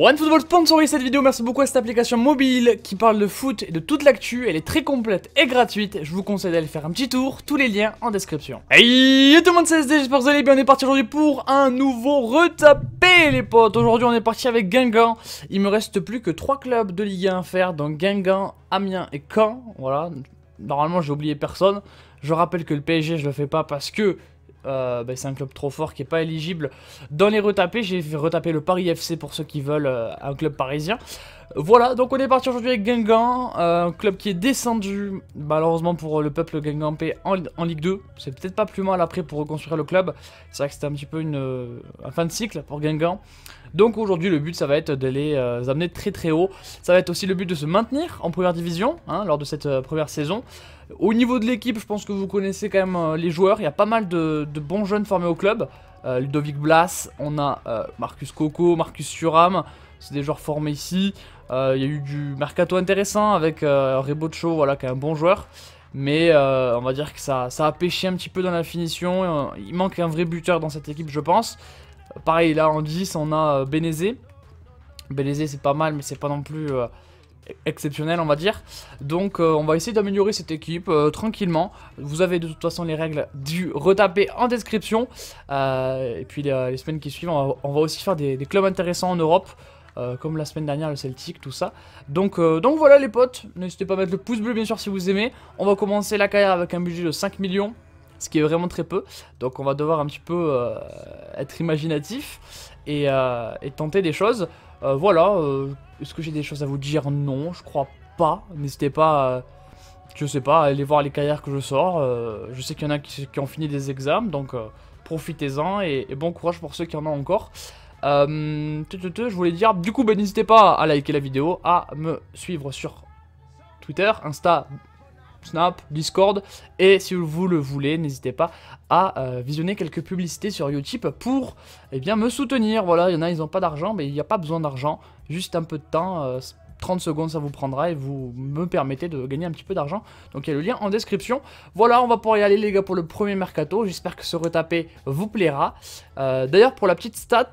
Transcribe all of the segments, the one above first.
OneFootball sponsorise cette vidéo, merci beaucoup à cette application mobile qui parle de foot et de toute l'actu, elle est très complète et gratuite, je vous conseille d'aller faire un petit tour, tous les liens en description. Hey tout le monde c'est SD, j'espère que vous allez bien, on est parti aujourd'hui pour un nouveau retapé les potes, aujourd'hui on est parti avec Guingamp, il me reste plus que 3 clubs de Ligue 1 à faire, donc Guingamp, Amiens et Caen, voilà, normalement j'ai oublié personne, je rappelle que le PSG je le fais pas parce que euh, ben, c'est un club trop fort qui n'est pas éligible dans les retapés. J'ai retapé le Paris FC pour ceux qui veulent euh, un club parisien. Voilà, donc on est parti aujourd'hui avec Guingamp, euh, un club qui est descendu malheureusement pour le peuple guingampé en, Ligue 2. C'est peut-être pas plus mal après pour reconstruire le club. C'est vrai que c'était un petit peu une, fin de cycle pour Guingamp. Donc aujourd'hui le but ça va être de les amener très très haut. Ça va être aussi le but de se maintenir en première division hein, lors de cette première saison. Au niveau de l'équipe, je pense que vous connaissez quand même euh, les joueurs. Il y a pas mal de, bons jeunes formés au club. Euh, Ludovic Blas, on a euh, Marcus Coco, Marcus Suram. C'est des joueurs formés ici. il y a eu du mercato intéressant avec Rebocho, voilà, qui est un bon joueur. Mais on va dire que ça, a pêché un petit peu dans la finition. Il manque un vrai buteur dans cette équipe, je pense. Pareil, là en 10, on a Benezé. Benezé, c'est pas mal, mais c'est pas non plus exceptionnel, on va dire. Donc euh, on va essayer d'améliorer cette équipe euh, tranquillement. Vous avez de toute façon les règles du retaper en description. Euh, et puis les, semaines qui suivent, on va, aussi faire des, clubs intéressants en Europe. comme la semaine dernière, le Celtic, tout ça. Donc, donc voilà les potes, n'hésitez pas à mettre le pouce bleu bien sûr si vous aimez. On va commencer la carrière avec un budget de 5 millions, ce qui est vraiment très peu. Donc on va devoir un petit peu être imaginatif et, et tenter des choses. Euh, voilà, euh, est-ce que j'ai des choses à vous dire Non, je crois pas. N'hésitez pas, euh, je sais pas, aller voir les carrières que je sors. je sais qu'il y en a qui, ont fini des examens, donc profitez-en et, bon courage pour ceux qui en ont encore. je voulais dire, du coup, ben, n'hésitez pas à liker la vidéo, à me suivre sur Twitter, Insta, Snap, Discord. Et si vous le voulez, n'hésitez pas à euh, visionner quelques publicités sur YouTube pour eh bien, me soutenir. Voilà, il y en a, ils n'ont pas d'argent, mais il n'y a pas besoin d'argent. Juste un peu de temps, 30 euh, secondes ça vous prendra et vous me permettez de gagner un petit peu d'argent. Donc il y a le lien en description. Voilà, on va pouvoir y aller les gars pour le premier mercato. J'espère que ce retapé vous plaira. Euh, d'ailleurs pour la petite stat,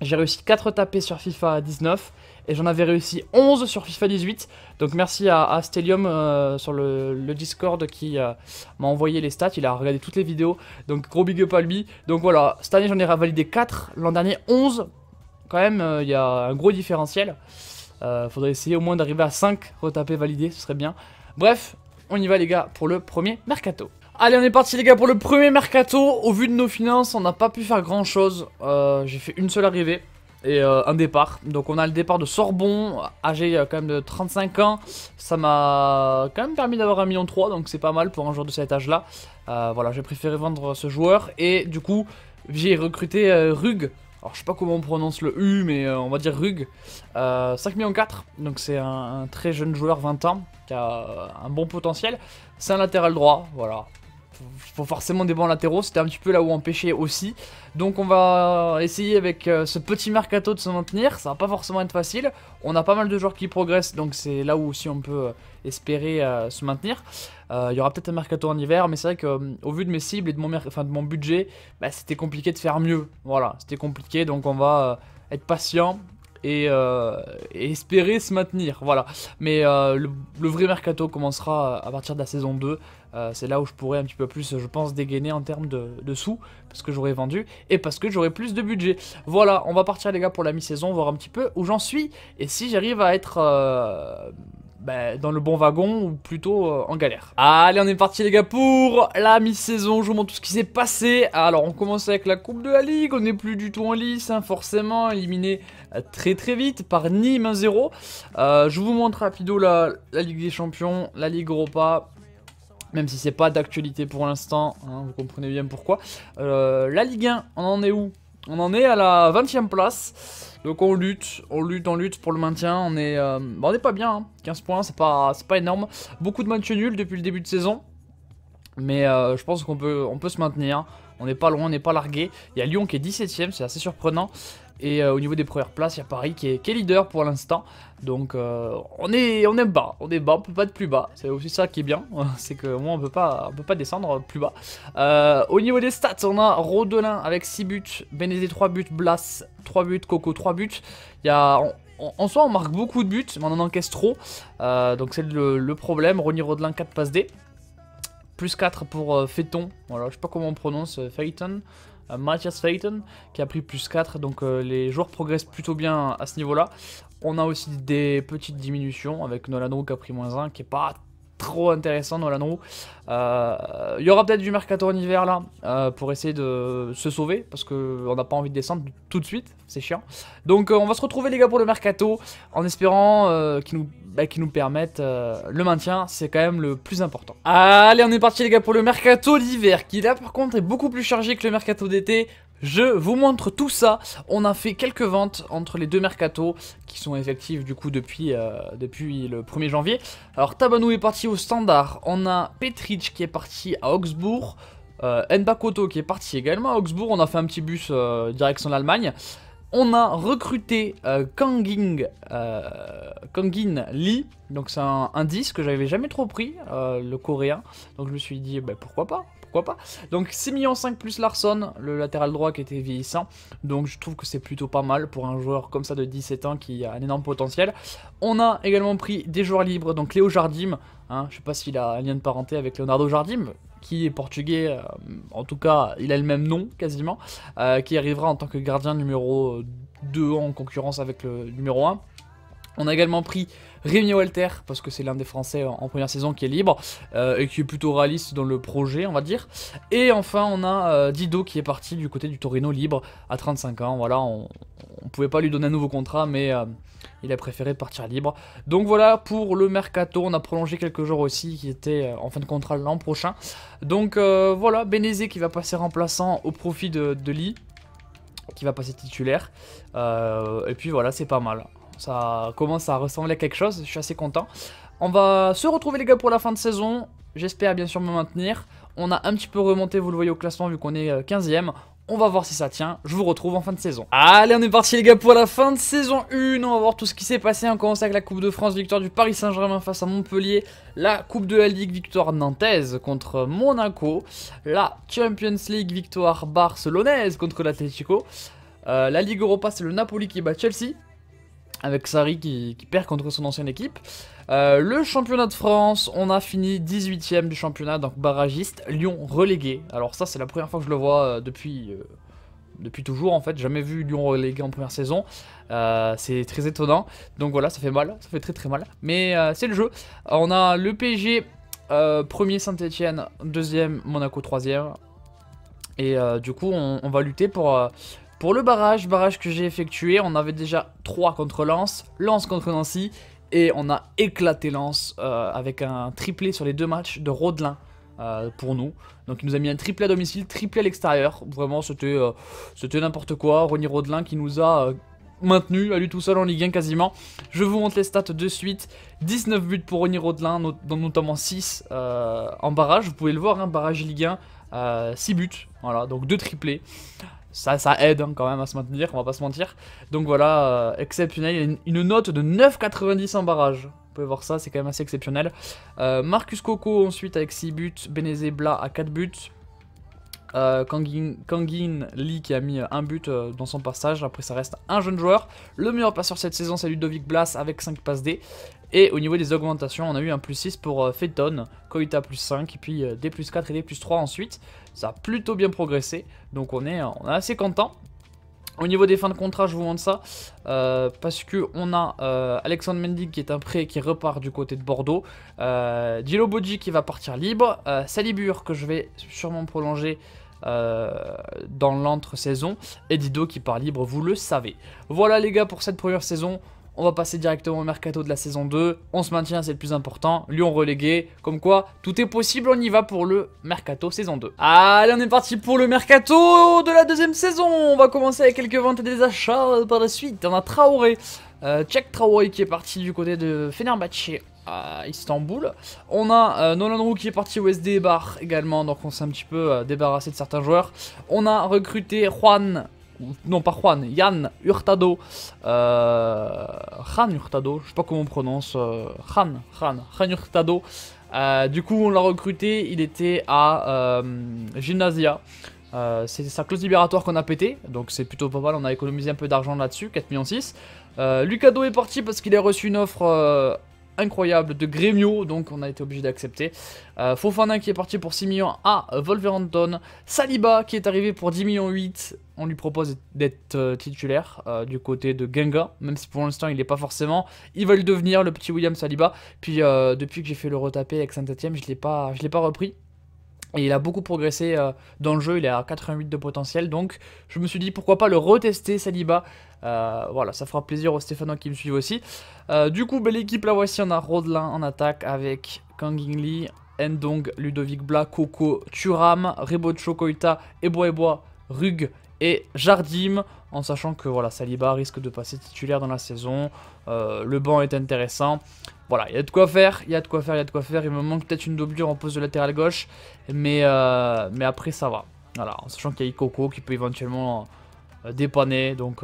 j'ai réussi 4 tapés sur FIFA 19 et j'en avais réussi 11 sur FIFA 18. Donc merci à, Stelium euh, sur le, Discord qui euh, m'a envoyé les stats, il a regardé toutes les vidéos. Donc gros big up à lui. Donc voilà, cette année j'en ai validé 4, l'an dernier 11. Quand même, euh, il y a un gros différentiel. faudrait essayer au moins d'arriver à 5 retapés validés, ce serait bien. Bref, on y va les gars pour le premier mercato. Allez, on est parti les gars pour le premier mercato. Au vu de nos finances, on n'a pas pu faire grand chose. Euh, j'ai fait une seule arrivée et euh, un départ. Donc on a le départ de Sorbon, âgé euh, quand même de 35 ans. Ça m'a quand même permis d'avoir un million, donc c'est pas mal pour un joueur de cet âge-là. voilà, j'ai préféré vendre ce joueur. Et du coup, j'ai recruté Rug. Alors je sais pas comment on prononce le U, mais on va dire Rug. 5,4 millions, donc c'est un, très jeune joueur, 20 ans, qui a un bon potentiel. C'est un latéral droit, voilà il faut forcément des bons latéraux. C'était un petit peu là où on pêchait aussi. Donc on va essayer avec euh, ce petit mercato de se maintenir. Ça va pas forcément être facile. On a pas mal de joueurs qui progressent. Donc c'est là où aussi on peut euh, espérer euh, se maintenir. Il y aura peut-être un mercato en hiver. Mais c'est vrai qu'au vu de mes cibles et de mon, budget, bah, c'était compliqué de faire mieux. Voilà, c'était compliqué. Donc on va être patient. Et, espérer se maintenir. Voilà. Mais le, vrai mercato commencera à partir de la saison 2. Euh, c'est là où je pourrais un petit peu plus, je pense, dégainer en termes de, sous, parce que j'aurais vendu et parce que j'aurais plus de budget. Voilà, on va partir les gars pour la mi-saison, voir un petit peu où j'en suis et si j'arrive à être... Euh, ben, dans le bon wagon ou plutôt euh, en galère. Allez, on est parti les gars pour la mi-saison. Je vous montre tout ce qui s'est passé. Alors, on commence avec la Coupe de la Ligue. On n'est plus du tout en lice, hein, forcément, éliminé très très vite par Nîmes 1-0. je vous montre rapido la Ligue des Champions, la Ligue Europa, même si c'est pas d'actualité pour l'instant, hein, vous comprenez bien pourquoi. Euh, la Ligue 1, on en est où On en est à la 20ème place. Donc on lutte, on lutte, on lutte pour le maintien. On est, euh, bah, pas bien, 15 hein. points, c'est pas, pas énorme. Beaucoup de matchs nuls depuis le début de saison. Mais euh, je pense qu'on peut, on peut se maintenir. On n'est pas loin, on n'est pas largué. Il y a Lyon qui est 17ème, c'est assez surprenant. Et au niveau des premières places, il y a Paris qui est, qui est leader pour l'instant. Donc euh, on, est, on est bas, on est bas, on peut pas être plus bas. C'est aussi ça qui est bien, c'est que moi on peut pas, on peut pas descendre plus bas. Euh, au niveau des stats, on a Rodelin avec 6 buts, Benezé 3 buts, Blas 3 buts, Coco 3 buts. Il y en soi, on marque beaucoup de buts, mais on en encaisse trop. Euh, donc c'est le, problème. Rony Rodelin, 4 passes D. Plus 4 pour Faiton, Voilà, je sais pas comment on prononce euh, Phaeton. Matthias Phaeton, qui a pris plus 4. Donc les joueurs progressent plutôt bien à ce niveau-là. On a aussi des petites diminutions avec Nolan Roux qui a pris moins 1, qui est pas trop intéressant Nolan euh, il y aura peut-être du mercato en hiver là euh, pour essayer de se sauver parce qu'on n'a pas envie de descendre tout de suite, c'est chiant. Donc euh, on va se retrouver les gars pour le mercato en espérant qu'ils nous, bah, nous permettent le maintien, c'est quand même le plus important. Allez on est parti les gars pour le mercato d'hiver qui là par contre est beaucoup plus chargé que le mercato d'été. Je vous montre tout ça. On a fait quelques ventes entre les deux mercatos qui sont effectifs du coup depuis, euh, depuis le 1er janvier. Alors Tabanou est parti au standard. On a Petrich qui est parti à Augsbourg. Euh, qui est parti également à Augsbourg. On a fait un petit bus euh, direction l'Allemagne on a recruté euh, euh, Kangin, Lee, donc c'est un indice que j'avais jamais trop pris, euh, le coréen, donc je me suis dit bah, pourquoi pas, pourquoi pas. Donc 6 millions 5 plus Larson, le latéral droit qui était vieillissant, donc je trouve que c'est plutôt pas mal pour un joueur comme ça de 17 ans qui a un énorme potentiel. On a également pris des joueurs libres, donc Léo Jardim, hein. je sais pas s'il a un lien de parenté avec Leonardo Jardim, qui est portugais, euh, en tout cas il a le même nom quasiment, euh, qui arrivera en tant que gardien numéro 2 en concurrence avec le numéro 1. On a également pris Rémi Walter, parce que c'est l'un des Français en, première saison qui est libre, euh, et qui est plutôt réaliste dans le projet, on va dire. Et enfin, on a euh, Dido qui est parti du côté du Torino libre à 35 ans. Voilà, on ne pouvait pas lui donner un nouveau contrat, mais euh, il a préféré partir libre. Donc voilà, pour le Mercato, on a prolongé quelques jours aussi, qui était en fin de contrat l'an prochain. Donc voilà, Benezé qui va passer remplaçant au profit de, de Lee, qui va passer titulaire. et puis voilà, c'est pas mal. Ça commence à ressembler à quelque chose, je suis assez content. On va se retrouver les gars pour la fin de saison. J'espère bien sûr me maintenir. On a un petit peu remonté, vous le voyez au classement vu qu'on est 15ème. Euh, on va voir si ça tient, je vous retrouve en fin de saison. Allez, on est parti les gars pour la fin de saison 1. On va voir tout ce qui s'est passé. On commence avec la Coupe de France, victoire du Paris Saint-Germain face à Montpellier. La Coupe de la Ligue, victoire nantaise contre Monaco. La Champions League, victoire barcelonaise contre l'Atlético. Euh, la Ligue Europa, c'est le Napoli qui bat Chelsea avec Sarri qui, perd contre son ancienne équipe. Euh, le championnat de France, on a fini 18ème du championnat, donc barragiste, Lyon relégué. Alors ça c'est la première fois que je le vois euh, depuis, euh, depuis toujours en fait, jamais vu Lyon relégué en première saison. c'est très étonnant, donc voilà ça fait mal, ça fait très très mal, mais c'est le jeu. On a le PSG, premier Saint-Etienne, deuxième Monaco, troisième. Et du coup on va lutter pour pour le barrage, barrage que j'ai effectué, on avait déjà 3 contre Lens, Lens contre Nancy, et on a éclaté Lens euh, avec un triplé sur les deux matchs de Rodelin euh, pour nous. Donc il nous a mis un triplé à domicile, triplé à l'extérieur. Vraiment, c'était euh, n'importe quoi. Rony Rodelin qui nous a maintenu à lui tout seul en Ligue 1 quasiment. Je vous montre les stats de suite. 19 buts pour Rony Rodelin, dont notamment 6 en barrage. Vous pouvez le voir, hein, barrage Ligue 1, 6 buts. Voilà, donc 2 triplés ça, aide hein, quand même à se maintenir, on va pas se mentir. Donc voilà, euh, exceptionnel, il y a une, note de 9,90 en barrage. Vous pouvez voir ça, c'est quand même assez exceptionnel. Euh, Marcus Coco ensuite avec 6 buts, Blas à 4 buts. Euh, Kangin, Kangin, Lee qui a mis un but dans son passage, après ça reste un jeune joueur. Le meilleur passeur cette saison c'est Ludovic Blas avec 5 passes D. Et au niveau des augmentations, on a eu un plus 6 pour Phaeton, Koita plus 5, et puis D plus 4 et D plus 3 ensuite. Ça a plutôt bien progressé. Donc on est, on assez content. Au niveau des fins de contrat, je vous montre ça. Euh, parce que on a euh, Alexandre Mendy qui est un prêt qui repart du côté de Bordeaux. Euh, Dilo qui va partir libre. Euh, Salibur que je vais sûrement prolonger. dans l'entre-saison et Dido qui part libre, vous le savez. Voilà les gars pour cette première saison, on va passer directement au mercato de la saison 2. On se maintient, c'est le plus important. Lyon relégué. Comme quoi, tout est possible, on y va pour le mercato saison 2. Allez, on est parti pour le mercato de la deuxième saison. On va commencer avec quelques ventes et des achats par la suite. On a Traoré. Euh, Traoré qui est parti du côté de Fenerbahce à Istanbul. On a euh, Nolan Roux qui est parti au SD Bar également, donc on s'est un petit peu euh, débarrassé de certains joueurs. On a recruté Juan non pas Juan, Yann Hurtado, euh, Jan Hurtado, je sais pas comment on prononce, euh, Jan, Han Hurtado. Euh, du coup, on l'a recruté, il était à euh, Gymnasia. Euh, c'est sa clause libératoire qu'on a pété, donc c'est plutôt pas mal, on a économisé un peu d'argent là-dessus, 4,6 millions 6. Lucado est parti parce qu'il a reçu une offre incroyable de Grêmio, donc on a été obligé d'accepter. Euh, Fofana qui est parti pour 6 millions à Wolverhampton. Saliba qui est arrivé pour 10 millions 8 on lui propose d'être euh, titulaire euh, du côté de Genga, même si pour l'instant il n'est pas forcément. Ils veulent devenir le petit William Saliba. Puis euh, depuis que j'ai fait le retaper avec Saint-Etienne, je ne l'ai pas repris. Et il a beaucoup progressé dans le jeu, il est à 88 de potentiel, donc je me suis dit pourquoi pas le retester Saliba. voilà, ça fera plaisir aux Stéphanois qui me suivent aussi. du coup, belle équipe, la voici, on a Rodelin en attaque avec Kang Lee, Ndong, Ludovic Bla, Coco, Turam, Rebocho Koita, et Rug et Jardim, en sachant que voilà, Saliba risque de passer titulaire dans la saison, euh, le banc est intéressant. Voilà, il y a de quoi faire, il y a de quoi faire, il y a de quoi faire. Il me manque peut-être une doublure en poste de latéral gauche, mais, euh, mais après ça va. Voilà, en sachant qu'il y a Ikoko qui peut éventuellement euh, dépanner, donc,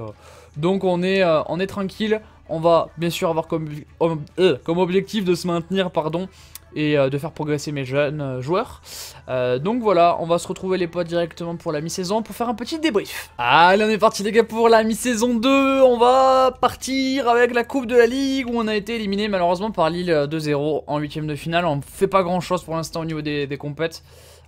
donc on est, est tranquille. On va bien sûr avoir comme, comme objectif de se maintenir pardon, et euh, de faire progresser mes jeunes euh, joueurs. Euh, donc voilà, on va se retrouver les potes directement pour la mi-saison pour faire un petit débrief. Allez, on est parti les gars pour la mi-saison 2. On va partir avec la Coupe de la Ligue où on a été éliminé malheureusement par l'île 2-0 en 8 huitième de finale. On fait pas grand chose pour l'instant au niveau des, des compètes.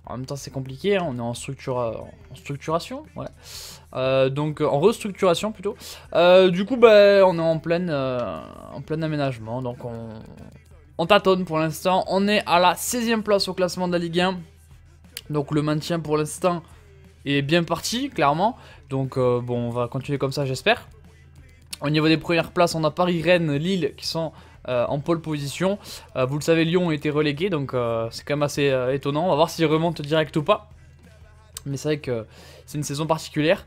En même temps, c'est compliqué, hein. on est en, structuration, ouais. donc en restructuration plutôt. du coup, bah, on est en pleine, en plein aménagement, donc on, on tâtonne pour l'instant. On est à la 16ème place au classement de la Ligue 1. Donc le maintien pour l'instant est bien parti, clairement. Donc euh, bon, on va continuer comme ça, j'espère. Au niveau des premières places, on a Paris, Rennes, Lille qui sont euh, en pole position. Euh, vous le savez, Lyon a été relégué, donc c'est quand même assez étonnant. On va voir s'ils remonte direct ou pas. Mais c'est vrai que c'est une saison particulière.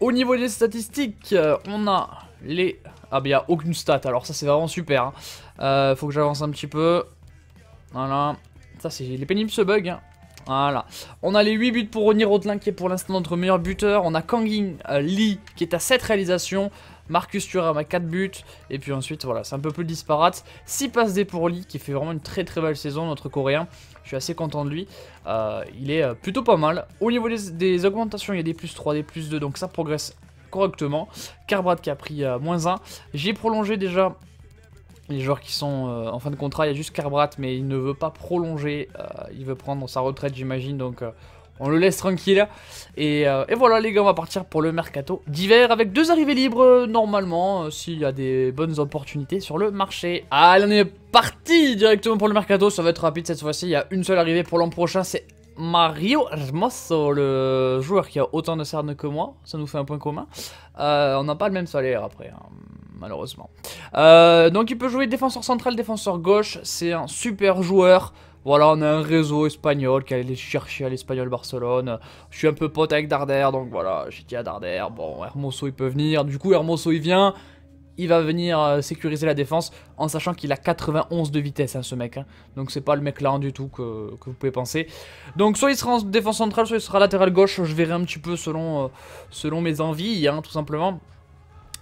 Au niveau des statistiques, on a les... Ah, bah, il y a aucune stat, alors ça c'est vraiment super. Hein. Euh, faut que j'avance un petit peu. Voilà. Ça, c'est les pénibles ce bug. Hein. Voilà. On a les 8 buts pour Ronnie Rotlin qui est pour l'instant notre meilleur buteur. On a Kangin euh, Lee qui est à 7 réalisations. Marcus Thuram à 4 buts. Et puis ensuite, voilà, c'est un peu plus disparate. 6 passes des pour Lee qui fait vraiment une très très belle saison, notre Coréen. Je suis assez content de lui. Euh, il est plutôt pas mal. Au niveau des, augmentations, il y a des plus 3, des plus 2. Donc ça progresse correctement. Carbrat qui a pris moins 1. J'ai prolongé déjà les joueurs qui sont euh, en fin de contrat, il y a juste Carbrat, mais il ne veut pas prolonger. Euh, il veut prendre sa retraite, j'imagine. Donc euh, on le laisse tranquille. Et, voilà, les gars, on va partir pour le mercato d'hiver avec deux arrivées libres, normalement, s'il y a des bonnes opportunités sur le marché. Allez, on est parti directement pour le mercato. Ça va être rapide cette fois-ci. Il y a une seule arrivée pour l'an prochain. C'est Mario Hermoso, le joueur qui a autant de cernes que moi. Ça nous fait un point commun. on n'a pas le même salaire après. Hein malheureusement. Euh, donc il peut jouer défenseur central, défenseur gauche, c'est un super joueur. Voilà, on a un réseau espagnol qui allait chercher à l'espagnol Barcelone. Je suis un peu pote avec Darder, donc voilà, j'ai dit à Darder, bon, Hermoso il peut venir. Du coup, Hermoso il vient, il va venir euh, sécuriser la défense en sachant qu'il a 91 de vitesse hein, ce mec. Hein. Donc c'est pas le mec là du tout que, vous pouvez penser. Donc soit il sera en défense centrale, soit il sera latéral gauche. Je verrai un petit peu selon, euh, selon mes envies hein, tout simplement.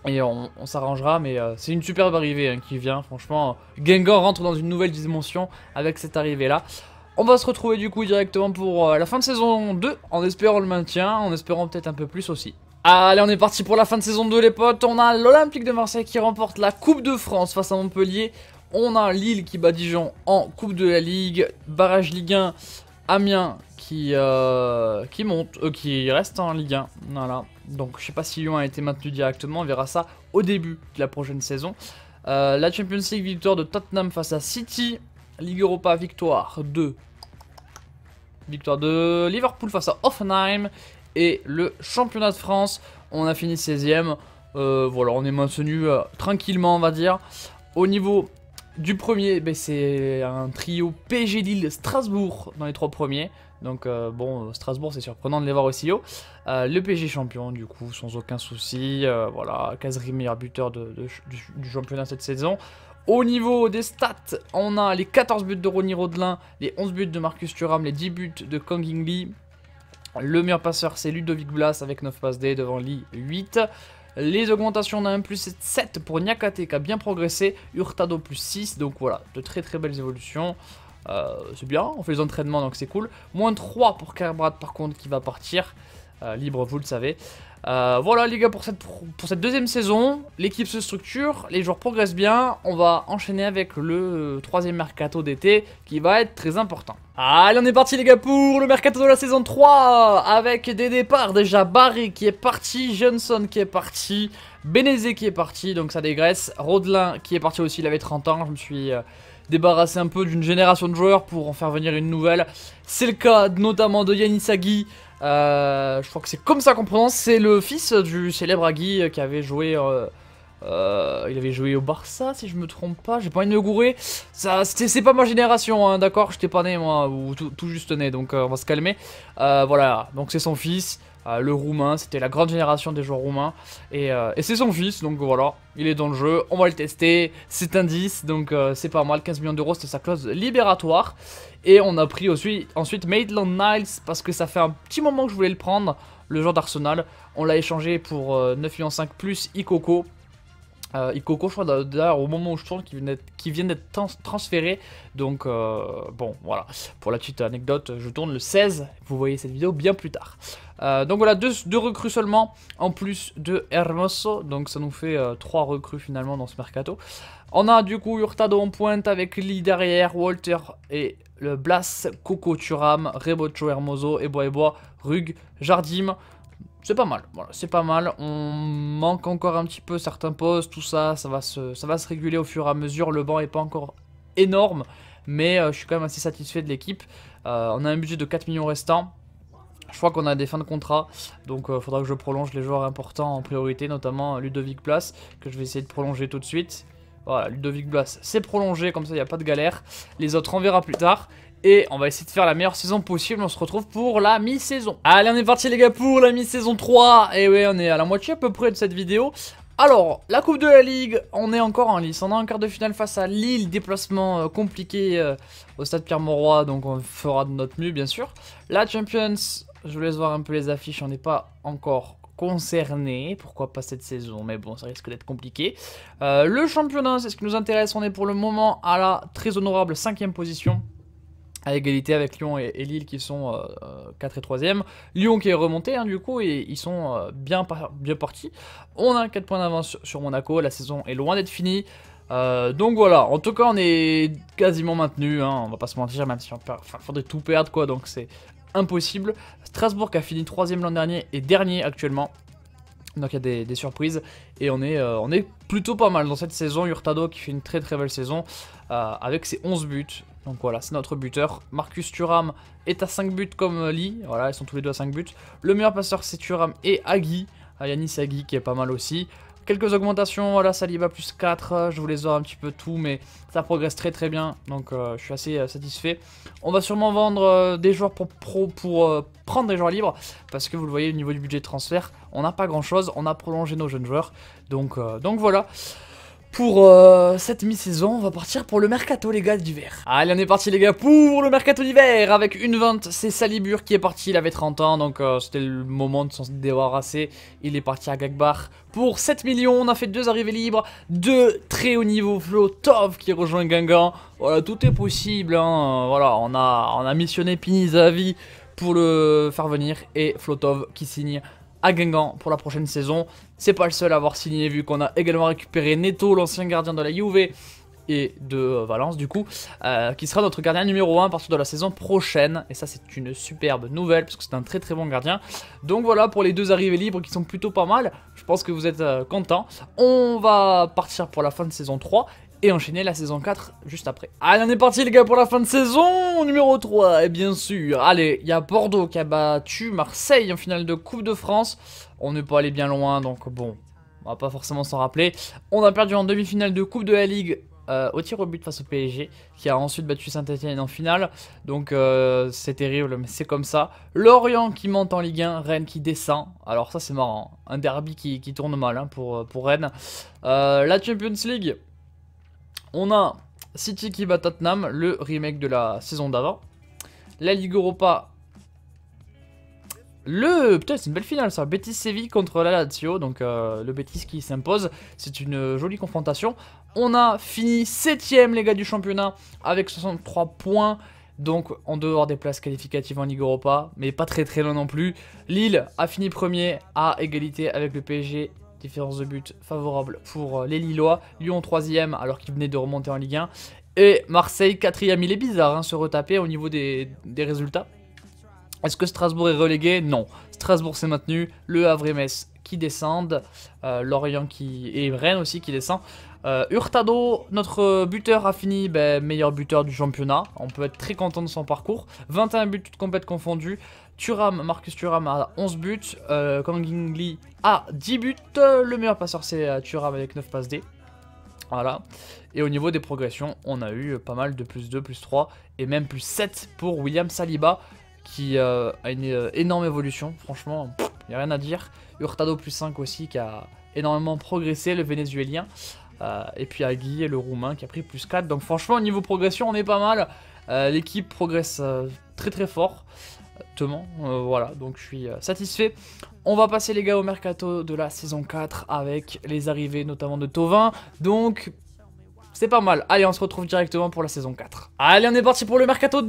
Et on, s'arrangera, mais euh, c'est une superbe arrivée hein, qui vient, franchement. Gengar rentre dans une nouvelle dimension avec cette arrivée-là. On va se retrouver du coup directement pour euh, la fin de saison 2, en espérant le maintien, en espérant peut-être un peu plus aussi. Allez, on est parti pour la fin de saison 2 les potes. On a l'Olympique de Marseille qui remporte la Coupe de France face à Montpellier. On a Lille qui bat Dijon en Coupe de la Ligue. Barrage Ligue 1, Amiens qui, euh, qui monte, qui reste en Ligue 1. Voilà. Donc je sais pas si Lyon a été maintenu directement, on verra ça au début de la prochaine saison. Euh, la Champions League, victoire de Tottenham face à City. Ligue Europa, victoire de... Victoire de Liverpool face à Hoffenheim. Et le championnat de France, on a fini 16ème. Euh, voilà, on est maintenu euh, tranquillement, on va dire. Au niveau du premier, ben, c'est un trio PG Lille Strasbourg dans les trois premiers. Donc euh, bon, Strasbourg, c'est surprenant de les voir aussi haut. Euh, le PG champion, du coup, sans aucun souci. Euh, voilà, Kazri meilleur buteur du, championnat cette saison. Au niveau des stats, on a les 14 buts de Ronny Rodelin, les 11 buts de Marcus Thuram, les 10 buts de Kang Lee. Le meilleur passeur, c'est Ludovic Blas avec 9 passes D devant Lee 8. Les augmentations, on a un plus 7 pour Nyakate qui a bien progressé, Hurtado plus 6, donc voilà, de très très belles évolutions. Euh, c'est bien, on fait les entraînements donc c'est cool. Moins 3 pour Carbrad par contre qui va partir. Euh, libre, vous le savez. Euh, voilà les gars pour cette, pour cette deuxième saison, l'équipe se structure, les joueurs progressent bien, on va enchaîner avec le troisième mercato d'été qui va être très important. Allez, on est parti les gars pour le mercato de la saison 3 avec des départs déjà Barry qui est parti, Johnson qui est parti, Benezé qui est parti, donc ça dégraisse, Rodelin qui est parti aussi, il avait 30 ans, je me suis débarrasser un peu d'une génération de joueurs pour en faire venir une nouvelle. C'est le cas notamment de Yanis Agui. Euh, je crois que c'est comme ça qu'on prononce. C'est le fils du célèbre Agui euh, qui avait joué. Euh, il avait joué au Barça, si je me trompe pas. J'ai pas envie de me gourer. Ça, c'est pas ma génération, hein, d'accord J'étais pas né, moi, ou tout, tout juste né, donc on va se calmer. voilà, donc c'est son fils. Euh, le roumain, c'était la grande génération des joueurs roumains. Euh, et, c'est son fils, donc voilà, il est dans le jeu, on va le tester, c'est un 10, donc euh, c'est pas mal, 15 millions d'euros, c'était sa clause libératoire. Et on a pris aussi, ensuite Maitland Niles, parce que ça fait un petit moment que je voulais le prendre, le joueur d'Arsenal. On l'a échangé pour 9,5 millions plus Icoco. Euh, Ikoko, je crois au moment où je tourne, qui vient d'être transféré. Donc euh, bon, voilà. Pour la petite anecdote, je tourne le 16. Vous voyez cette vidéo bien plus tard. Euh, donc voilà, deux, recrues seulement, en plus de Hermoso. Donc ça nous fait euh, trois recrues finalement dans ce mercato. On a du coup Hurtado en pointe avec Lee derrière, Walter et le Blas, Coco Turam, Rebocho Hermoso, Eboa Eboa, Rug, Jardim c'est pas mal, voilà, c'est pas mal. On manque encore un petit peu certains postes, tout ça, ça va, se, ça va se réguler au fur et à mesure. Le banc est pas encore énorme, mais euh, je suis quand même assez satisfait de l'équipe. Euh, on a un budget de 4 millions restants. Je crois qu'on a des fins de contrat, donc il euh, faudra que je prolonge les joueurs importants en priorité, notamment Ludovic Blas, que je vais essayer de prolonger tout de suite. Voilà, Ludovic Blas, c'est prolongé, comme ça il n'y a pas de galère. Les autres, on verra plus tard et on va essayer de faire la meilleure saison possible. On se retrouve pour la mi-saison. Allez, on est parti les gars pour la mi-saison 3. Et ouais, on est à la moitié à peu près de cette vidéo. Alors, la Coupe de la Ligue, on est encore en lice. On a un quart de finale face à Lille. Déplacement euh, compliqué euh, au stade Pierre-Mauroy. Donc, on fera de notre mieux, bien sûr. La Champions, je vous laisse voir un peu les affiches. On n'est pas encore concerné. Pourquoi pas cette saison Mais bon, ça risque d'être compliqué. Euh, le championnat, c'est ce qui nous intéresse. On est pour le moment à la très honorable cinquième position à égalité avec Lyon et, Lille qui sont 4 euh, euh, et 3e. Lyon qui est remonté hein, du coup et ils sont euh, bien, bien partis. On a 4 points d'avance sur, Monaco, la saison est loin d'être finie. donc voilà, en tout cas on est quasiment maintenu, hein, on va pas se mentir, même si on faudrait tout perdre quoi, donc c'est impossible. Strasbourg a fini 3 l'an dernier et dernier actuellement. Donc il y a des, surprises et on est, on est plutôt pas mal dans cette saison. Hurtado qui fait une très très belle saison avec ses 11 buts. Donc voilà, c'est notre buteur. Marcus Thuram est à 5 buts comme euh, Lee. Voilà, ils sont tous les deux à 5 buts. Le meilleur passeur, c'est Thuram et Agui. Ah, Yanis Agui qui est pas mal aussi. Quelques augmentations, voilà, Saliba plus 4, je vous les aurai un petit peu tout, mais ça progresse très très bien, donc euh, je suis assez euh, satisfait. On va sûrement vendre des joueurs pour, pro, pour prendre des joueurs libres, parce que vous le voyez, au niveau du budget de transfert, on n'a pas grand chose, on a prolongé nos jeunes joueurs, donc, donc voilà pour euh, cette mi-saison. On va partir pour le mercato, les gars, d'hiver. Allez, on est parti, les gars, pour le mercato d'hiver avec une vente. C'est Salibur qui est parti. Il avait 30 ans, donc euh, c'était le moment de s'en débarrasser. Il est parti à Gagbar pour 7 millions. On a fait deux arrivées libres, deux très haut niveau Flotov qui rejoint Gangan. Voilà, tout est possible. Hein. Voilà, on a, on a missionné Pinizavi pour le faire venir et Flotov qui signe à Guingamp pour la prochaine saison. C'est pas le seul à avoir signé, vu qu'on a également récupéré Neto, l'ancien gardien de la Juve et de euh, Valence du coup, euh, qui sera notre gardien numéro 1 à partir de la saison prochaine. Et ça c'est une superbe nouvelle, parce que c'est un très très bon gardien. Donc voilà pour les deux arrivées libres qui sont plutôt pas mal. Je pense que vous êtes euh, contents. On va partir pour la fin de saison 3, et enchaîner la saison 4 juste après. Allez, on est parti les gars pour la fin de saison numéro 3, et bien sûr. Allez, il y a Bordeaux qui a battu Marseille en finale de Coupe de France. On n'est pas allé bien loin, donc bon, on va pas forcément s'en rappeler. On a perdu en demi-finale de Coupe de la Ligue euh, au tir au but face au PSG, qui a ensuite battu Saint-Etienne en finale. Donc euh, c'est terrible, mais c'est comme ça. Lorient qui monte en Ligue 1, Rennes qui descend. Alors ça c'est marrant, hein. un derby qui, tourne mal hein, pour, pour Rennes. Euh, la Champions League, on a City qui bat Tottenham, le remake de la saison d'avant. La Ligue Europa. Le... Putain, c'est une belle finale ça. Betis Séville contre la Lazio. Donc euh, le Betis qui s'impose. C'est une euh, jolie confrontation. On a fini 7ème les gars du championnat avec 63 points. Donc en dehors des places qualificatives en Ligue Europa, mais pas très très loin non plus. Lille a fini premier à égalité avec le PSG Différence de but favorable pour euh, les Lillois. Lyon 3 alors qu'il venait de remonter en Ligue 1. Et Marseille 4 Il est bizarre hein, se retaper au niveau des, résultats. Est-ce que Strasbourg est relégué Non. Strasbourg s'est maintenu. Le Havre Metz qui descendent. Euh, Lorient qui... et Rennes aussi qui descend. Euh, Hurtado, notre buteur, a fini ben, meilleur buteur du championnat. On peut être très content de son parcours. 21 buts toutes complètes confondues. Thuram, Marcus Turam a 11 buts, euh, a 10 buts, le meilleur passeur c'est euh, Turam avec 9 passes D. Voilà. Et au niveau des progressions, on a eu pas mal de plus 2, plus 3 et même plus 7 pour William Saliba qui euh, a une euh, énorme évolution, franchement, il n'y a rien à dire. Hurtado plus 5 aussi qui a énormément progressé, le Vénézuélien. et puis Agui, le Roumain, qui a pris plus 4. Donc franchement, au niveau progression, on est pas mal. L'équipe progresse très très fort. Euh, voilà, donc je suis euh, satisfait. On va passer les gars au mercato de la saison 4 avec les arrivées notamment de Tovin. Donc c'est pas mal. Allez, on se retrouve directement pour la saison 4. Allez, on est parti pour le mercato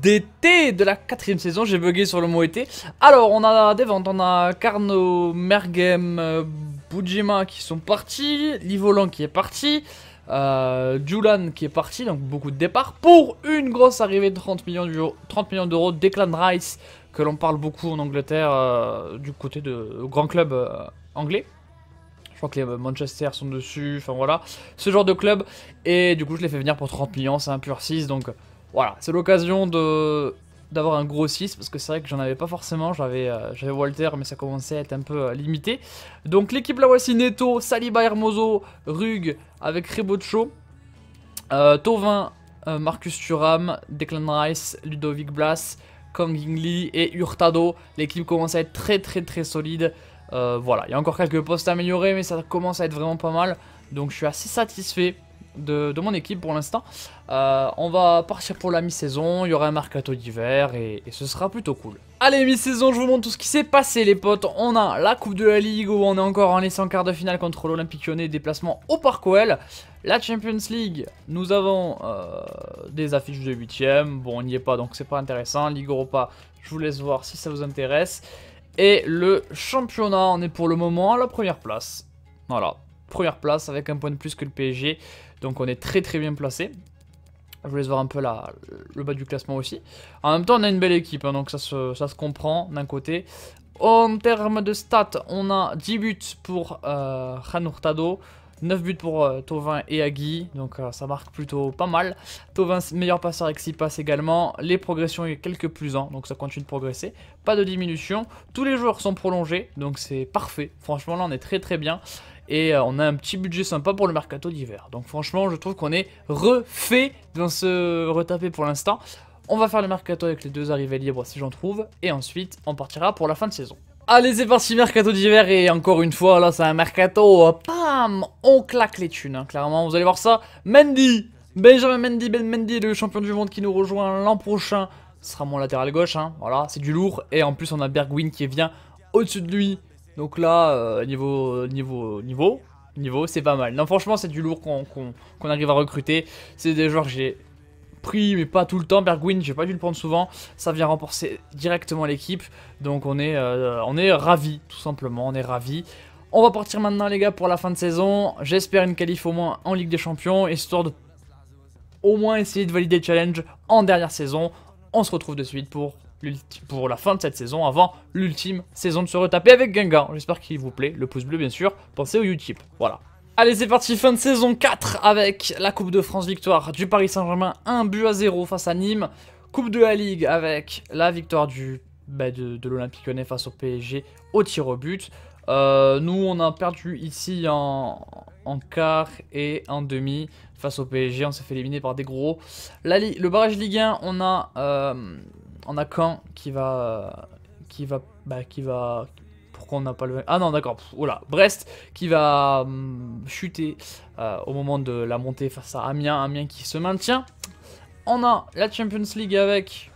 d'été de la quatrième saison. J'ai bugué sur le mot été. Alors, on a des ventes. On a Carno, Mergem, euh, Bujima qui sont partis. Livolan qui est parti. Euh, Julan qui est parti, donc beaucoup de départs, pour une grosse arrivée de 30 millions d'euros. Declan Rice, que l'on parle beaucoup en Angleterre, euh, du côté de grands clubs euh, anglais. Je crois que les euh, Manchester sont dessus, enfin voilà, ce genre de club. Et du coup, je l'ai fait venir pour 30 millions, c'est un pur 6, donc voilà, c'est l'occasion de d'avoir un gros 6 parce que c'est vrai que j'en avais pas forcément. J'avais euh, Walter, mais ça commençait à être un peu euh, limité. Donc l'équipe là voici Neto, Saliba Hermoso, Rug avec Rebocho, euh, Tovin, Marcus Thuram, Declan Rice, Ludovic Blas, Kang et Hurtado. L'équipe commence à être très très très solide. voilà, il y a encore quelques postes à améliorer, mais ça commence à être vraiment pas mal. Donc je suis assez satisfait de, mon équipe pour l'instant. Euh, on va partir pour la mi-saison, il y aura un mercato d'hiver et, ce sera plutôt cool. Allez, mi-saison, je vous montre tout ce qui s'est passé les potes. On a la Coupe de la Ligue où on est encore en laissant quart de finale contre l'Olympique Lyonnais, déplacement au Parc OL. La Champions League, nous avons euh, des affiches de 8ème. Bon, on n'y est pas donc c'est pas intéressant. Ligue Europa, je vous laisse voir si ça vous intéresse. Et le championnat, on est pour le moment à la première place. Voilà, première place avec un point de plus que le PSG. Donc on est très très bien placé. Je vous laisse voir un peu le bas du classement aussi. En même temps, on a une belle équipe, hein, donc ça se, comprend d'un côté. En termes de stats, on a 10 buts pour euh, Hanurtado, 9 buts pour euh, Tovin et Agui, donc euh, ça marque plutôt pas mal. Tovin, meilleur passeur avec 6 passes également. Les progressions, il y a quelques plus ans, donc ça continue de progresser. Pas de diminution. Tous les joueurs sont prolongés, donc c'est parfait. Franchement, là, on est très très bien et euh, on a un petit budget sympa pour le mercato d'hiver. Donc franchement, je trouve qu'on est refait dans ce retapé pour l'instant. On va faire le mercato avec les deux arrivées libres si j'en trouve, et ensuite on partira pour la fin de saison. Allez, c'est parti, mercato d'hiver, et encore une fois, là, c'est un mercato, pam, on claque les thunes, hein. clairement, vous allez voir ça. Mendy, Benjamin Mendy, Ben Mendy, le champion du monde qui nous rejoint l'an prochain, ce sera mon latéral gauche, hein. voilà, c'est du lourd, et en plus, on a Bergwin qui vient au-dessus de lui, donc là, euh, niveau, niveau, niveau, niveau, c'est pas mal. Non, franchement, c'est du lourd qu'on arrive à recruter. C'est des joueurs que j'ai pris, mais pas tout le temps. Bergwin, j'ai pas dû le prendre souvent. Ça vient renforcer directement l'équipe. Donc on est, euh, on est ravis, tout simplement. On est ravis. On va partir maintenant, les gars, pour la fin de saison. J'espère une qualif au moins en Ligue des Champions, histoire de au moins essayer de valider le challenge en dernière saison. On se retrouve de suite pour pour la fin de cette saison avant l'ultime saison de se retaper avec Gengar J'espère qu'il vous plaît. Le pouce bleu, bien sûr. Pensez au Utip. Voilà. Allez, c'est parti, fin de saison 4 avec la Coupe de France victoire du Paris Saint-Germain, 1 but à 0 face à Nîmes. Coupe de la Ligue avec la victoire du, bah, de, de l'Olympique Lyonnais face au PSG au tir au but. Euh, nous, on a perdu ici en, en, quart et en demi face au PSG. On s'est fait éliminer par des gros. le barrage Ligue 1, on a euh, on a quand qui va, qui va, bah, qui va, pourquoi on n'a pas le Ah non, d'accord. Voilà, Brest qui va hum, chuter euh, au moment de la montée face à Amiens. Amiens qui se maintient. On a la Champions League avec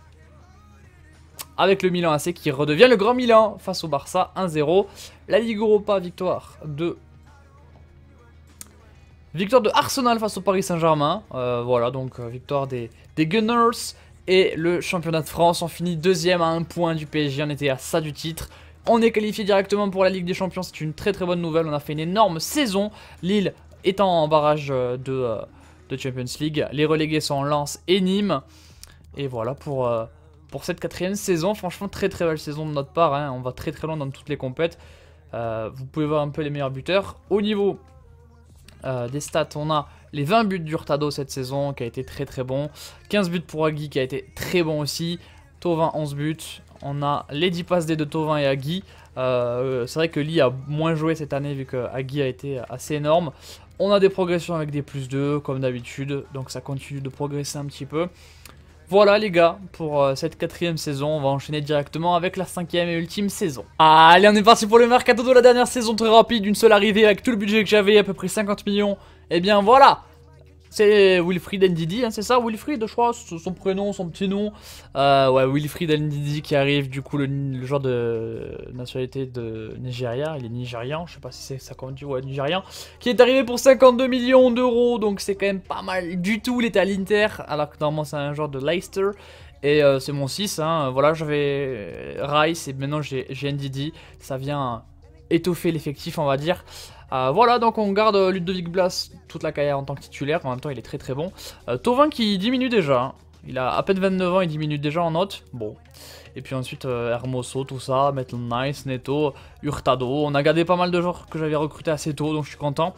avec le Milan AC qui redevient le grand Milan face au Barça 1-0. La Ligue Europa victoire de victoire de Arsenal face au Paris Saint-Germain. Euh, voilà donc euh, victoire des Gunners et le championnat de France. On finit deuxième à un point du PSG, on était à ça du titre. On est qualifié directement pour la Ligue des Champions, c'est une très très bonne nouvelle, on a fait une énorme saison. Lille étant en barrage euh, de, euh, de Champions League, les relégués sont Lens et Nîmes. Et voilà pour, euh, pour cette quatrième saison, franchement très très belle saison de notre part, hein. on va très très loin dans toutes les compètes. vous pouvez voir un peu les meilleurs buteurs. Au niveau des stats, on a les 20 buts d'Hurtado cette saison, qui a été très très bon. 15 buts pour Agui, qui a été très bon aussi. Tovin, 11 buts. On a les 10 passes des de Tovin et Agui. Euh, c'est vrai que Lee a moins joué cette année, vu que Agui a été assez énorme. On a des progressions avec des plus 2, comme d'habitude. Donc ça continue de progresser un petit peu. Voilà les gars, pour euh, cette quatrième saison, on va enchaîner directement avec la cinquième et ultime saison. Allez, on est parti pour le mercato de la dernière saison très rapide, une seule arrivée avec tout le budget que j'avais, à peu près 50 millions. Et eh bien voilà c'est Wilfried Ndidi, hein, c'est ça Wilfried, je crois, son prénom, son petit nom. Euh, ouais, Wilfried Ndidi qui arrive, du coup, le, genre de nationalité de Nigeria, il est nigérian, je sais pas si c'est ça qu'on dit, ouais, nigérian, qui est arrivé pour 52 millions d'euros, donc c'est quand même pas mal du tout, il était à l'Inter, alors que normalement c'est un genre de Leicester. Et euh, c'est mon 6, hein. voilà, j'avais Rice et maintenant j'ai Ndidi, ça vient étoffer l'effectif, on va dire. Euh, voilà, donc on garde euh, Ludovic Blas toute la carrière en tant que titulaire. En même temps, il est très très bon. Euh, Tovin qui diminue déjà. Hein. Il a à peine 29 ans, il diminue déjà en note. Bon. Et puis ensuite, Hermoso, tout ça, Metal Nice, Neto, Hurtado. On a gardé pas mal de joueurs que j'avais recrutés assez tôt, donc je suis content.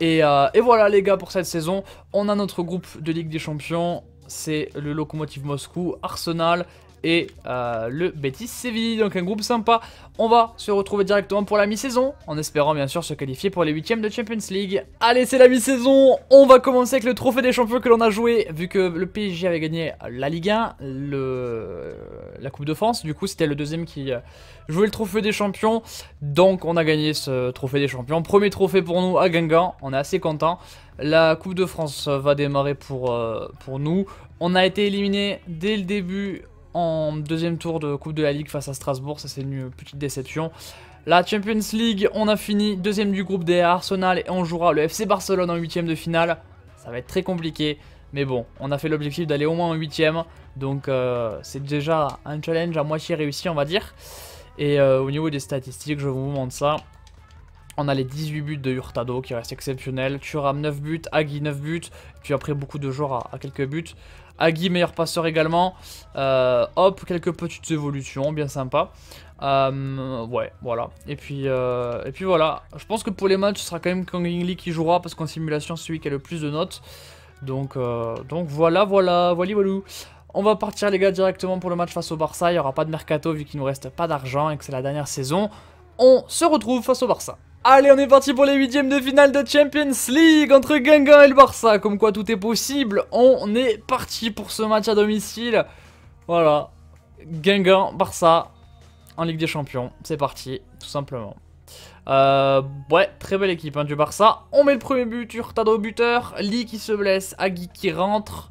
Et, voilà les gars pour cette saison. On a notre groupe de Ligue des Champions. C'est le Locomotive Moscou, Arsenal, et euh, le Betis Séville. Donc un groupe sympa. On va se retrouver directement pour la mi-saison, en espérant bien sûr se qualifier pour les huitièmes de Champions League. Allez, c'est la mi-saison. On va commencer avec le trophée des champions que l'on a joué, vu que le PSG avait gagné la Ligue 1, la Coupe de France. Du coup, c'était le deuxième qui euh, jouait le trophée des champions. Donc on a gagné ce trophée des champions. Premier trophée pour nous à Guingamp. On est assez content. La Coupe de France va démarrer pour, euh, pour nous. On a été éliminé dès le début en deuxième tour de Coupe de la Ligue face à Strasbourg, ça c'est une petite déception. La Champions League, on a fini deuxième du groupe des Arsenal et on jouera le FC Barcelone en huitième de finale. Ça va être très compliqué, mais bon, on a fait l'objectif d'aller au moins en huitième, donc euh, c'est déjà un challenge à moitié réussi on va dire. Et euh, au niveau des statistiques, je vous montre ça. On a les 18 buts de Hurtado qui reste exceptionnel. Thuram 9 buts, Agui 9 buts, puis après beaucoup de joueurs à quelques buts. Agui, meilleur passeur également. Euh, hop, quelques petites évolutions, bien sympa. Euh, ouais, voilà. Et puis, euh, et puis voilà. Je pense que pour les matchs, ce sera quand même Kang qui jouera parce qu'en simulation, c'est celui qui a le plus de notes. Donc, donc voilà, voilà, voilà, voilà. On va partir les gars directement pour le match face au Barça. Il n'y aura pas de mercato vu qu'il nous reste pas d'argent et que c'est la dernière saison. On se retrouve face au Barça. Allez, on est parti pour les huitièmes de finale de Champions League entre Guingamp et le Barça. Comme quoi, tout est possible. On est parti pour ce match à domicile. Voilà. Guingamp, Barça, en Ligue des Champions. C'est parti, tout simplement. Euh, ouais, très belle équipe hein, du Barça. On met le premier but, Tado buteur, Lee qui se blesse, Agui qui rentre.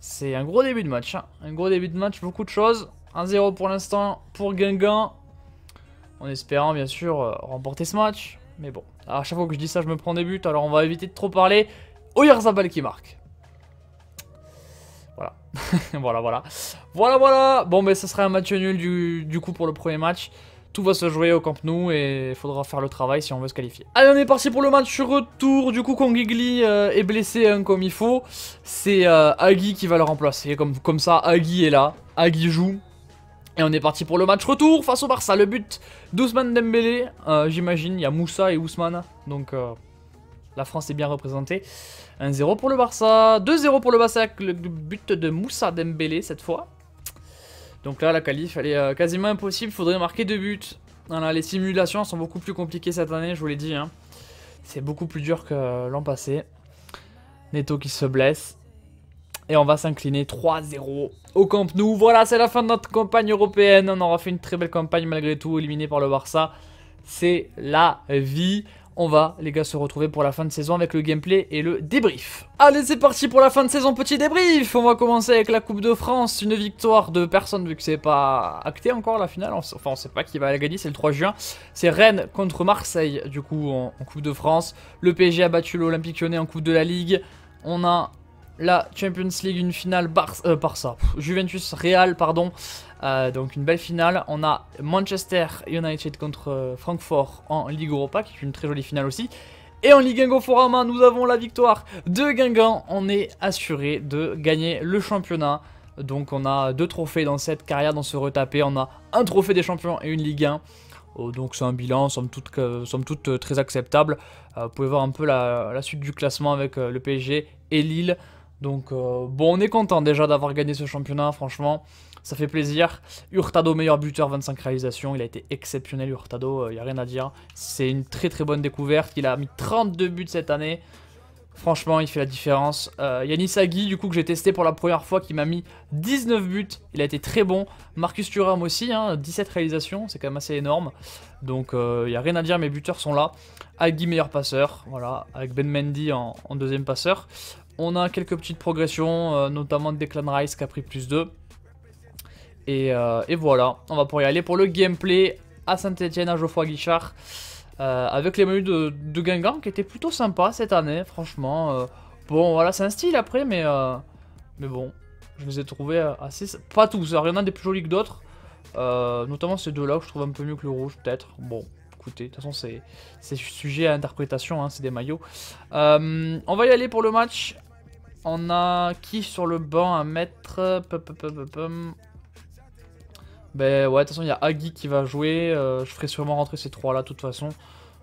C'est un gros début de match. Hein. Un gros début de match, beaucoup de choses. 1-0 pour l'instant pour Guingamp. En espérant bien sûr euh, remporter ce match. Mais bon, à chaque fois que je dis ça, je me prends des buts. Alors on va éviter de trop parler. Oyarzabal oh, qui marque. Voilà. voilà, voilà. Voilà, voilà. Bon, mais ce serait un match nul du, coup pour le premier match. Tout va se jouer au Camp Nou et il faudra faire le travail si on veut se qualifier. Allez, on est parti pour le match retour. Du coup, Kongigli euh, est blessé hein, comme il faut. C'est euh, Agui qui va le remplacer. Comme, comme ça, Agui est là. Agui joue. Et on est parti pour le match retour face au Barça. Le but d'Ousmane Dembélé, euh, j'imagine. Il y a Moussa et Ousmane. Donc euh, la France est bien représentée. 1-0 pour le Barça. 2-0 pour le Barça le but de Moussa Dembélé cette fois. Donc là, la qualif, elle est euh, quasiment impossible. faudrait marquer deux buts. les simulations sont beaucoup plus compliquées cette année, je vous l'ai dit. Hein. C'est beaucoup plus dur que l'an passé. Neto qui se blesse et on va s'incliner 3-0 au Camp Nou. Voilà, c'est la fin de notre campagne européenne. On aura fait une très belle campagne malgré tout, éliminé par le Barça. C'est la vie on va, les gars, se retrouver pour la fin de saison avec le gameplay et le débrief. Allez, c'est parti pour la fin de saison, petit débrief On va commencer avec la Coupe de France, une victoire de personne vu que c'est pas acté encore la finale, enfin on sait pas qui va la gagner, c'est le 3 juin. C'est Rennes contre Marseille, du coup, en, en Coupe de France. Le PSG a battu l'Olympique Lyonnais en Coupe de la Ligue. On a la Champions League, une finale par euh, ça Juventus Real, pardon. Euh, donc une belle finale. On a Manchester United contre euh, Francfort en Ligue Europa, qui est une très jolie finale aussi. Et en Ligue 1 Forama, nous avons la victoire de Guingamp. On est assuré de gagner le championnat. Donc on a deux trophées dans cette carrière, dans ce retapé. On a un trophée des champions et une Ligue 1. Donc c'est un bilan, somme toute, somme très acceptable. vous pouvez voir un peu la, la suite du classement avec le PSG et Lille. Donc euh, bon, on est content déjà d'avoir gagné ce championnat, franchement, ça fait plaisir. Hurtado, meilleur buteur, 25 réalisations, il a été exceptionnel Hurtado, il euh, y a rien à dire. C'est une très très bonne découverte, il a mis 32 buts cette année. Franchement, il fait la différence. Euh, Yannis Yanis Agui, du coup, que j'ai testé pour la première fois, qui m'a mis 19 buts. Il a été très bon. Marcus Thuram aussi, 17 hein, réalisations, c'est quand même assez énorme. Donc, il a rien à dire, mes buteurs sont là. Agui, meilleur passeur, voilà, avec Ben Mendy en deuxième passeur. On a quelques petites progressions, euh, notamment de clan Rice qui a pris plus 2. Euh, et, voilà, on va pour y aller pour le gameplay à Saint-Etienne, à Geoffroy Guichard. Euh, avec les menus de, Guingamp qui étaient plutôt sympas cette année, franchement. bon, voilà, c'est un style après, mais, mais bon, je les ai trouvés assez... Pas tous, il y en a des plus jolis que d'autres. notamment ces deux-là que je trouve un peu mieux que le rouge, peut-être. Bon, écoutez, de toute façon c'est sujet à interprétation, hein, c'est des maillots. on va y aller pour le match on a qui sur le banc à mettre Ben ouais, de toute façon, il y a Agui qui va jouer. Euh, je ferai sûrement rentrer ces trois-là, de toute façon.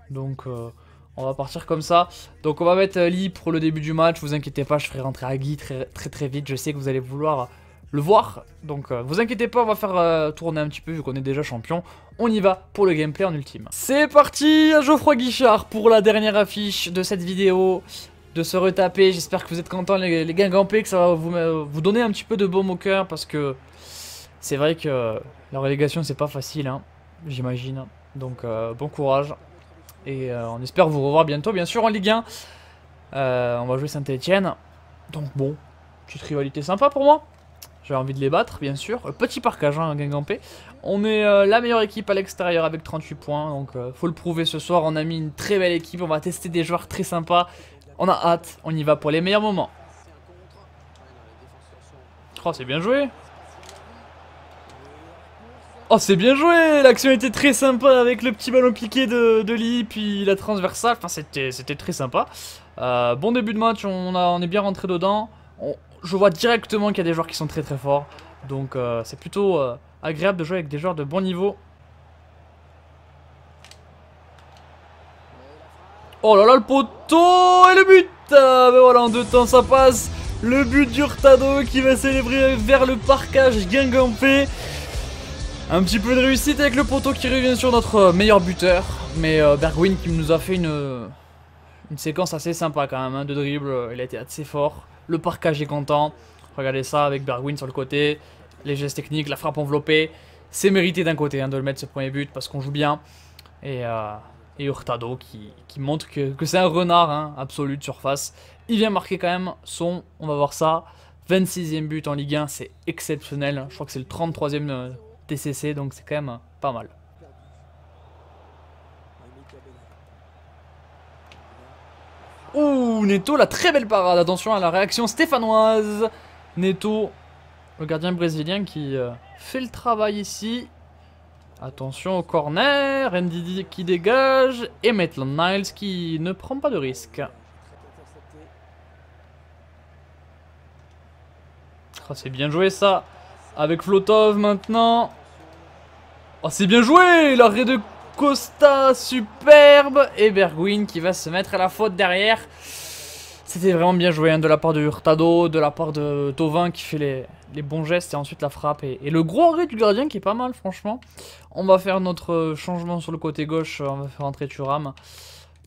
Donc, euh, on va partir comme ça. Donc, on va mettre euh, Lee pour le début du match. Vous inquiétez pas, je ferai rentrer Agui très, très très vite. Je sais que vous allez vouloir le voir. Donc vous inquiétez pas, on va faire tourner un petit peu vu qu'on est déjà champion. On y va pour le gameplay en ultime. C'est parti Geoffroy Guichard pour la dernière affiche de cette vidéo de se retaper. J'espère que vous êtes contents les, Guingampés, que ça va vous, vous donner un petit peu de baume au coeur. parce que c'est vrai que la relégation c'est pas facile, hein, j'imagine. Donc euh, bon courage et euh, on espère vous revoir bientôt, bien sûr en Ligue 1. Euh, on va jouer Saint-Etienne. Donc bon, petite rivalité sympa pour moi. J'avais envie de les battre, bien sûr. Petit parcage, hein, Guingampé. On est la meilleure équipe à l'extérieur avec 38 points. Donc, faut le prouver ce soir. On a mis une très belle équipe. On va tester des joueurs très sympas. On a hâte, on y va pour les meilleurs moments. Oh, c'est bien joué. Oh, c'est bien joué L'action était très sympa avec le petit ballon piqué de, de Lee, puis la transversale. Enfin, c'était très sympa. Euh, bon début de match, on, a, on est bien rentré dedans. je vois directement qu'il y a des joueurs qui sont très très forts. Donc, euh, c'est plutôt euh, agréable de jouer avec des joueurs de bon niveau. Oh là là, le poteau et le but Mais ah, ben voilà, en deux temps, ça passe. Le but du d'Urtado qui va célébrer vers le parcage Guingampé. Un petit peu de réussite avec le poteau qui revient sur notre euh, meilleur buteur. Mais euh, Bergwin qui nous a fait une, euh, une séquence assez sympa quand même hein, de dribble. Il a été assez fort. Le parcage est content. Regardez ça avec Bergwin sur le côté. Les gestes techniques, la frappe enveloppée. C'est mérité d'un côté hein, de le mettre ce premier but parce qu'on joue bien. Et euh, et Hurtado qui, montre que, c'est un renard hein, absolu de surface. Il vient marquer quand même son, on va voir ça, 26e but en Ligue 1. C'est exceptionnel. Je crois que c'est le 33e euh, TCC, donc c'est quand même euh, pas mal. Ouh, Neto, la très belle parade. Attention à la réaction stéphanoise. Neto, le gardien brésilien qui euh, fait le travail ici. Attention au corner, NDD qui dégage et Maitland Niles qui ne prend pas de risque. Ah, c'est bien joué ça, avec Flotov maintenant. Ah, c'est bien joué, l'arrêt de Costa, superbe. Et Bergwin qui va se mettre à la faute derrière. C'était vraiment bien joué hein, de la part de Hurtado, de la part de Tovin qui fait les, bons gestes et ensuite la frappe. Et, le gros arrêt du gardien qui est pas mal franchement. On va faire notre changement sur le côté gauche, euh, on va faire rentrer Turam.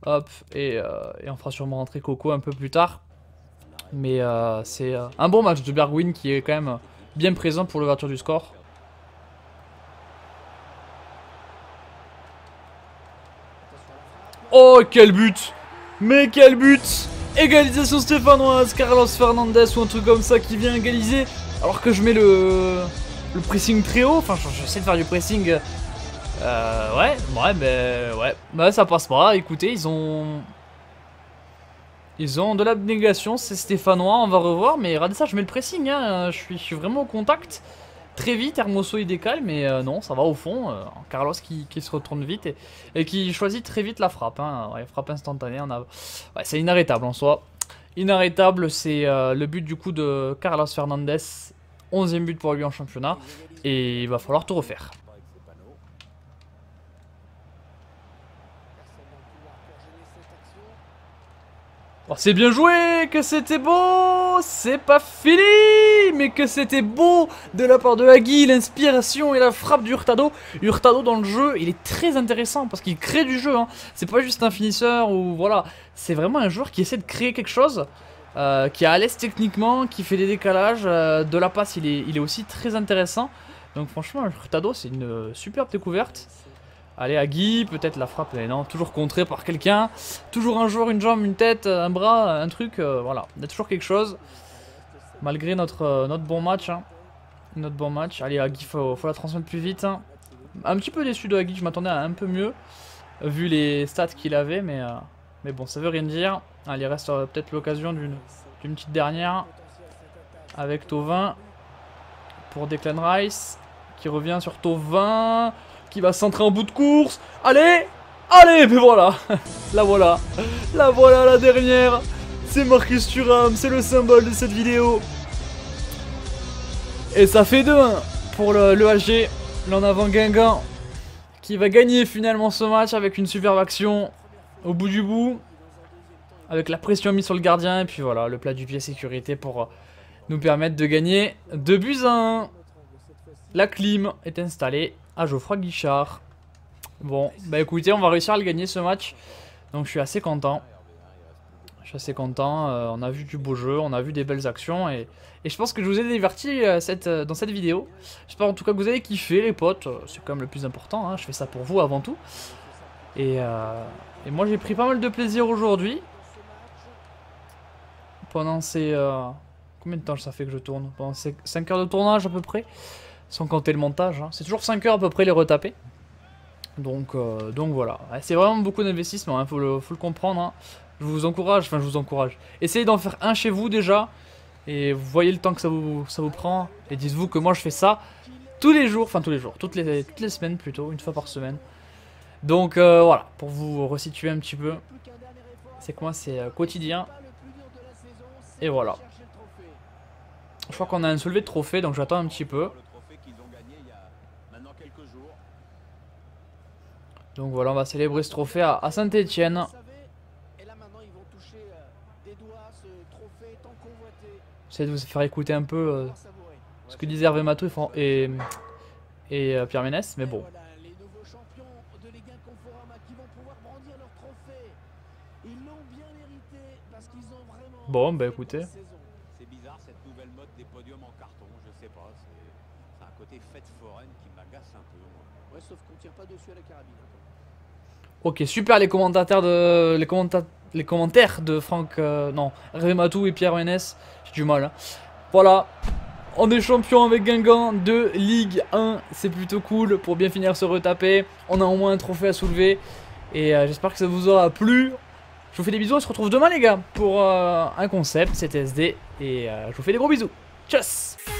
Hop, euh, et, on fera sûrement rentrer Coco un peu plus tard. Mais euh, c'est un bon match de Bergwin qui est quand même bien présent pour l'ouverture du score. Oh, quel but Mais quel but égalisation stéphanoise, Carlos Fernandez ou un truc comme ça qui vient égaliser, alors que je mets le, pressing très haut, enfin j'essaie de faire du pressing, euh, ouais, ouais, mais ouais, bah, ça passe pas, écoutez, ils ont... Ils ont de l'abnégation, c'est stéphanois, on va revoir, mais regardez ça, je mets le pressing, hein. je, suis, je suis vraiment au contact très vite. Hermoso il décale, mais euh, non, ça va au fond. Euh, Carlos qui, se retourne vite et, qui choisit très vite la frappe. Hein. frappe instantanée, c'est inarrêtable en soi. Inarrêtable, c'est euh, le but du coup de Carlos Fernandez. 11 but pour lui en championnat. Et il va falloir tout refaire. Oh, c'est bien joué, que c'était beau, c'est pas fini mais que c'était beau de la part de Agui l'inspiration et la frappe du Hurtado. Hurtado dans le jeu, il est très intéressant parce qu'il crée du jeu. Hein. C'est pas juste un finisseur ou voilà, c'est vraiment un joueur qui essaie de créer quelque chose. Euh, qui est à l'aise techniquement, qui fait des décalages, euh, de la passe, il est, il est aussi très intéressant. Donc franchement, Hurtado, c'est une superbe découverte. Allez, Agui, peut-être la frappe, mais non, toujours contrée par quelqu'un. Toujours un joueur, une jambe, une tête, un bras, un truc, euh, voilà. Il y a toujours quelque chose. Malgré notre, euh, notre bon match. Hein. Notre bon match. Allez, Agui, faut, la transmettre plus vite. Hein. Un petit peu déçu de Agui, je m'attendais à un peu mieux. Vu les stats qu'il avait, mais, euh, mais bon, ça veut rien dire. Allez, reste euh, peut-être l'occasion d'une petite dernière. Avec Tovin. Pour Declan Rice. Qui revient sur Tovin. Qui va centrer en bout de course. Allez Allez, mais voilà La voilà La voilà la dernière c'est Marcus Thuram, c'est le symbole de cette vidéo. Et ça fait 2-1 hein, pour le, le l'en avant Guingamp, qui va gagner finalement ce match avec une superbe action au bout du bout, avec la pression mise sur le gardien, et puis voilà, le plat du pied sécurité pour euh, nous permettre de gagner 2 buts 1. La clim est installée à Geoffroy Guichard. Bon, bah écoutez, on va réussir à le gagner ce match, donc je suis assez content. Je suis assez content. Euh, on a vu du beau jeu, on a vu des belles actions et, je pense que je vous ai diverti euh, cette, euh, dans cette vidéo. J'espère en tout cas que vous avez kiffé les potes, c'est quand même le plus important, hein, je fais ça pour vous avant tout. Et, moi j'ai pris pas mal de plaisir aujourd'hui. Pendant ces... combien de temps ça fait que je tourne Pendant ces 5 heures de tournage à peu près, sans compter le montage. Hein. C'est toujours 5 heures à peu près les retaper. Donc, voilà, c'est vraiment beaucoup d'investissement, il hein, faut le comprendre je vous encourage, enfin je vous encourage. Essayez d'en faire un chez vous déjà. Et vous voyez le temps que ça vous, ça vous prend. Et dites-vous que moi je fais ça tous les jours, enfin tous les jours, toutes les, toutes les semaines plutôt, une fois par semaine. Donc euh, voilà, pour vous resituer un petit peu. C'est quoi C'est euh, quotidien. Et voilà. Je crois qu'on a un soulevé de trophée, donc j'attends un petit peu. Donc voilà, on va célébrer ce trophée à, à Saint-Etienne. J'essaie de vous faire écouter un peu euh, ce que disaient Hervé Matou et, et, et euh, Pierre Ménès, mais bon. Bon, bah écoutez. C'est bizarre cette nouvelle mode des podiums en carton, je sais pas. C'est un côté fête foraine qui m'agace un peu. Ouais, sauf qu'on tire pas dessus à la carabine. Hein. Ok, super les commentateurs de les, commenta... les commentaires de Franck euh, non, Rématou et Pierre Ménès du mal. Hein. Voilà. On est champion avec Guingamp de Ligue 1. C'est plutôt cool pour bien finir se retaper. On a au moins un trophée à soulever. Et euh, j'espère que ça vous aura plu. Je vous fais des bisous. On se retrouve demain, les gars, pour euh, un concept. C'était SD. Et euh, je vous fais des gros bisous. Tchuss